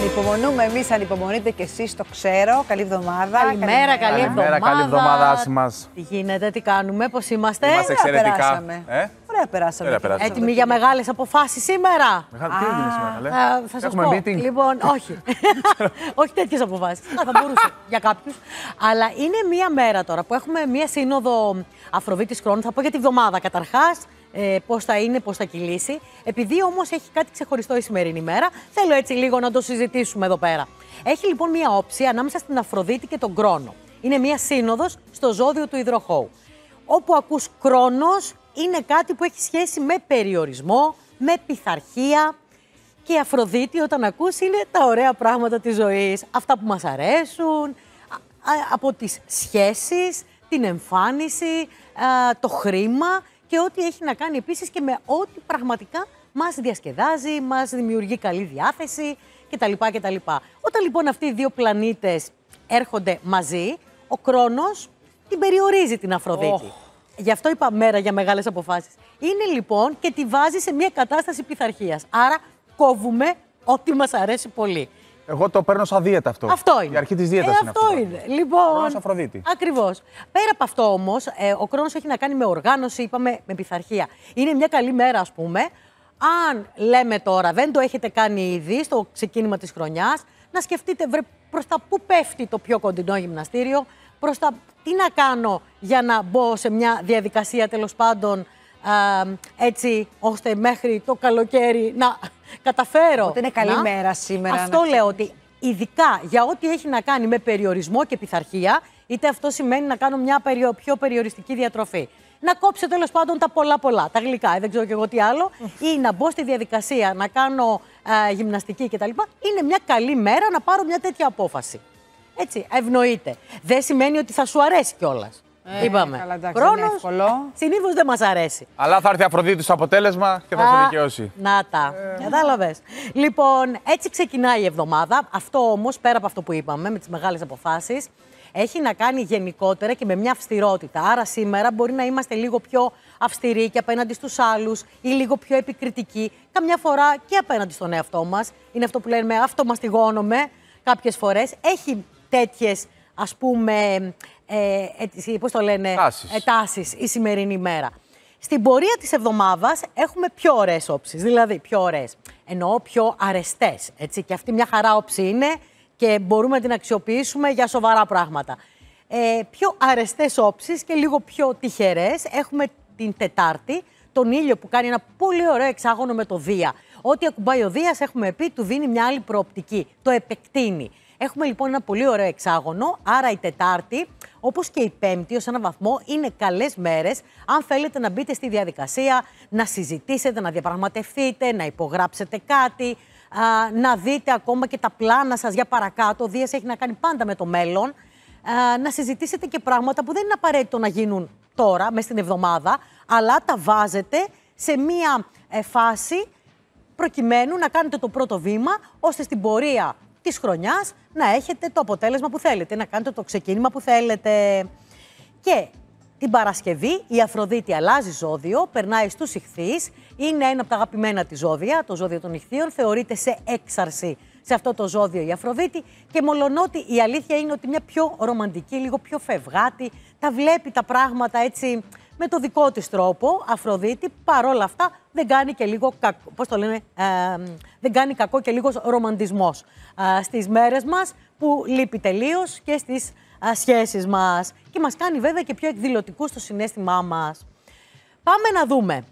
Ανυπομονούμε εμείς, ανυπομονείτε κι εσείς, το ξέρω. Καλή εβδομάδα. Καλημέρα, καλή εβδομάδα. καλή εβδομάδα μα. Τι γίνεται, τι κάνουμε, πώς είμαστε. Είμαστε εξαιρετικά. Περάσαμε. Ε? Ωραία, περάσαμε. Ωραία, περάσαμε. Έτοιμοι για μεγάλες αποφάσεις σήμερα. Μεγάλη, τι έγινε σήμερα, λέει. θα σας πω. Meeting. Λοιπόν, όχι. όχι τέτοιες αποφάσεις. θα μπορούσε για κάποιους. Αλλά είναι μία μέρα τώρα που έχουμε μία σύνοδο Αφροβίτη Χρόνου. Θα πω για τη βδομάδα καταρχάς ε, πώς θα είναι, πώς θα κυλήσει. Επειδή όμως έχει κάτι ξεχωριστό η σημερινή μέρα, θέλω έτσι λίγο να το συζητήσουμε εδώ πέρα. Έχει λοιπόν μία όψη ανάμεσα στην Αφροδίτη και τον Κρόνο. Είναι μία σύνοδος στο ζώδιο του υδροχώου. Όπου ακούς κρόνος είναι κάτι που έχει σχέση με περιορισμό, με πειθαρχία και η Αφροδίτη όταν ακούς είναι τα ωραία πράγματα της ζωής, αυτά που μας αρέσουν, από τις σχέσεις, την εμφάνιση, το χρήμα και ό,τι έχει να κάνει επίσης και με ό,τι πραγματικά μας διασκεδάζει, μας δημιουργεί καλή διάθεση κτλ. κτλ. Όταν λοιπόν αυτοί οι δύο πλανήτες έρχονται μαζί, ο χρόνο την περιορίζει την Αφροδίτη. Γι' αυτό είπα μέρα για μεγάλες αποφάσεις. Είναι λοιπόν και τη βάζει σε μια κατάσταση πειθαρχίας. Άρα κόβουμε ό,τι μας αρέσει πολύ. Εγώ το παίρνω σαν δίαιτα αυτό. Αυτό είναι. Η αρχή της δίαιτας ε, είναι αυτό. Αυτό είναι. Λοιπόν. Αφροδίτη. Ακριβώς. Πέρα από αυτό όμως, ε, ο χρόνος έχει να κάνει με οργάνωση, είπαμε με πειθαρχία. Είναι μια καλή μέρα, ας πούμε. Αν λέμε τώρα, δεν το έχετε κάνει ήδη στο ξεκίνημα της χρονιάς, να σκεφτείτε προς τα πού πέφτει το πιο κοντινό γυμναστήριο, προς τα τι να κάνω για να μπω σε μια διαδικασία τέλος πάντων έτσι ώστε μέχρι το καλοκαίρι να καταφέρω. Ότι είναι καλή μέρα σήμερα. Αυτό λέω ότι ειδικά για ό,τι έχει να κάνει με περιορισμό και πειθαρχία, είτε αυτό σημαίνει να κάνω μια περιο... πιο περιοριστική διατροφή. Να κόψω τέλος πάντων τα πολλά-πολλά, τα γλυκά, δεν ξέρω και εγώ τι άλλο, ή να μπω στη διαδικασία να κάνω α, γυμναστική κτλ. Είναι μια καλή μέρα να πάρω μια τέτοια απόφαση. Έτσι, ευνοείται. Δεν σημαίνει ότι θα σου αρέσει κιόλας. Ε, ε, είπαμε. Χρόνο. Συνήθως δεν μας αρέσει. Αλλά θα έρθει η Αφροδίτη στο αποτέλεσμα και θα Α, σε δικαιώσει. Να τα. Ε. Κατάλαβες. Λοιπόν, έτσι ξεκινάει η εβδομάδα. Αυτό όμως, πέρα από αυτό που είπαμε, με τις μεγάλες αποφάσεις, έχει να κάνει γενικότερα και με μια αυστηρότητα. Άρα σήμερα μπορεί να είμαστε λίγο πιο αυστηροί και απέναντι στους άλλους ή λίγο πιο επικριτικοί, καμιά φορά και απέναντι στον εαυτό μας. Είναι αυτό που λέμε αυτομαστιγώνομαι κάποιες φορές. Έχει τέτοιες, ας πούμε ε, ε, ε, πώς το λένε, ε, τάσεις. η σημερινή μέρα. Στην πορεία της εβδομάδας έχουμε πιο ωραίες όψεις, δηλαδή πιο ωραίες, εννοώ πιο αρεστές, έτσι, και αυτή μια χαρά όψη είναι και μπορούμε να την αξιοποιήσουμε για σοβαρά πράγματα. Ε, πιο αρεστές όψεις και λίγο πιο τυχερές έχουμε την Τετάρτη, τον ήλιο που κάνει ένα πολύ ωραίο εξάγωνο με το Δία. Ό,τι ακουμπάει ο Δίας, έχουμε πει, του δίνει μια άλλη προοπτική, το επεκτείνει. Έχουμε λοιπόν ένα πολύ ωραίο εξάγωνο, άρα η Τετάρτη όπως και η Πέμπτη, ως έναν βαθμό, είναι καλές μέρες, αν θέλετε να μπείτε στη διαδικασία, να συζητήσετε, να διαπραγματευτείτε, να υπογράψετε κάτι, α, να δείτε ακόμα και τα πλάνα σας για παρακάτω. Ο έχει να κάνει πάντα με το μέλλον. Α, να συζητήσετε και πράγματα που δεν είναι απαραίτητο να γίνουν τώρα, μέσα στην εβδομάδα, αλλά τα βάζετε σε μία ε, φάση προκειμένου να κάνετε το πρώτο βήμα, ώστε στην πορεία της χρονιάς να έχετε το αποτέλεσμα που θέλετε, να κάνετε το ξεκίνημα που θέλετε. Και την Παρασκευή η Αφροδίτη αλλάζει ζώδιο, περνάει στους ηχθείς, είναι ένα από τα αγαπημένα της ζώδια, το ζώδιο των ηχθείων, θεωρείται σε έξαρση σε αυτό το ζώδιο η Αφροδίτη και μολονότι η αλήθεια είναι ότι μια πιο ρομαντική, λίγο πιο φευγάτη, τα βλέπει τα πράγματα έτσι με το δικό της τρόπο, Αφροδίτη, παρόλα αυτά δεν κάνει και λίγο κακό, πώς το λένε, δεν κάνει κακό και λίγος ρομαντισμός ε, στις μέρες μας που λείπει τελείως και στις ε, σχέσεις μας και μας κάνει βέβαια και πιο εκδηλωτικούς στο συνέστημά μας. Πάμε να δούμε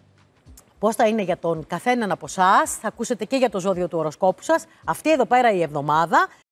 πώς θα είναι για τον καθέναν από εσάς. Θα ακούσετε και για το ζώδιο του οροσκόπου σας. Αυτή εδώ πέρα η εβδομάδα